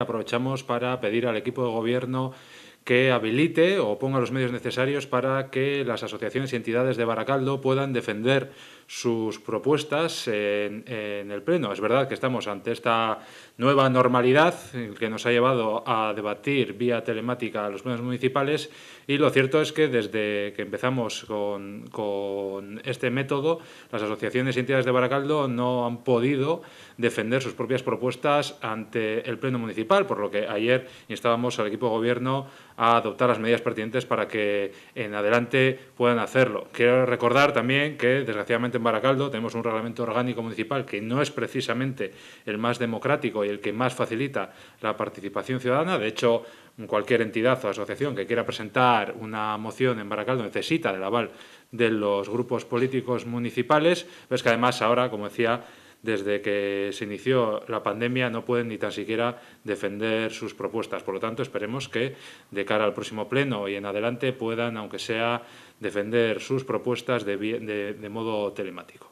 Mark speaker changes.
Speaker 1: aprovechamos para pedir al equipo de gobierno que habilite o ponga los medios necesarios para que las asociaciones y entidades de Baracaldo puedan defender sus propuestas en, el Pleno. Es verdad que estamos ante esta nueva normalidad que nos ha llevado a debatir vía telemática los plenos municipales y lo cierto es que desde que empezamos con, con este método, las asociaciones y entidades de Baracaldo no han podido defender sus propias propuestas ante el Pleno Municipal, por lo que ayer instábamos al equipo de gobierno a adoptar las medidas pertinentes para que en adelante puedan hacerlo. Quiero recordar también que, desgraciadamente, en Baracaldo tenemos un reglamento orgánico municipal que no es precisamente el más democrático y el que más facilita la participación ciudadana. De hecho, cualquier entidad o asociación que quiera presentar una moción en Baracaldo necesita del aval de los grupos políticos municipales. que además ahora, como decía, desde que se inició la pandemia no pueden ni tan siquiera defender sus propuestas. Por lo tanto, esperemos que de cara al próximo pleno y en adelante puedan, aunque sea, defender sus propuestas de, de modo telemático.